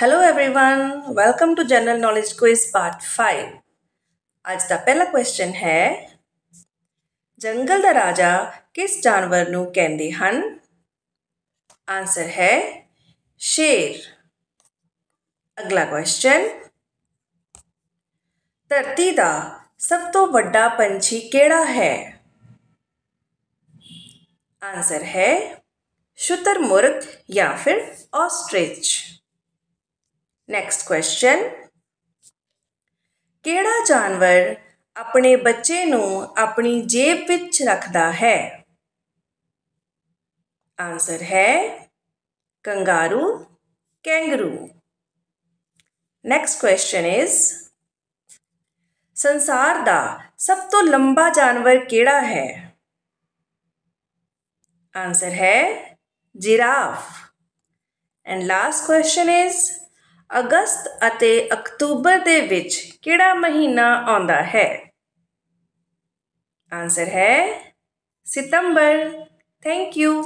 hello everyone welcome to general knowledge quiz part five आज का पहला क्वेश्चन है जंगल का राजा किस जानवर नु आंसर है शेर अगला क्वेश्चन धरती का सब तो व्डा पंछी केड़ा है आंसर है शुतरमुर्ग या फिर ऑस्ट्रिच नैक्सट क्वेश्चन केड़ा जानवर अपने बच्चे अपनी जेब विच रखता है आंसर है kangaroo kangaroo next question is संसार का सब तो लंबा जानवर केड़ा है आंसर है giraffe and last question is ਅਗਸਤ ਅਤੇ ਅਕਤੂਬਰ ਦੇ ਵਿੱਚ ਕਿਹੜਾ ਮਹੀਨਾ ਆਉਂਦਾ ਹੈ ਆਨਸਰ ਹੈ सितंबर थैंक यू